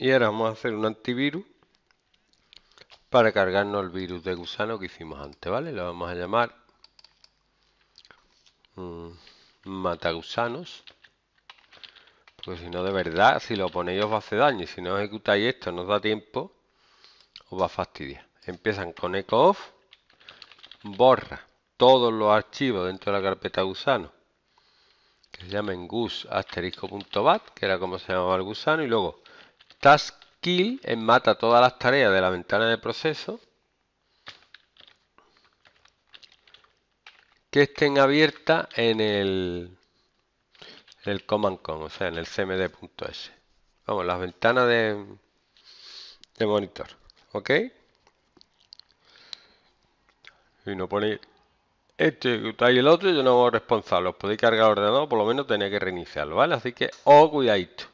Y ahora vamos a hacer un antivirus para cargarnos el virus de gusano que hicimos antes, ¿vale? Lo vamos a llamar mm, matagusanos. Porque si no, de verdad, si lo ponéis os va a hacer daño. Y si no ejecutáis esto, no da tiempo, os va a fastidiar. Empiezan con echo off, borra todos los archivos dentro de la carpeta gusano que se llamen gus asterisco.bat, que era como se llamaba el gusano, y luego Task Kill mata todas las tareas de la ventana de proceso que estén abiertas en el, el command com, o sea, en el cmd.s. Vamos, las ventanas de, monitor. ¿Ok? Y no ponéis este y el otro, yo no voy responsable. Os podéis cargar ordenado, ordenador, por lo menos tenía que reiniciarlo, ¿vale? Así que, oh, cuidadito.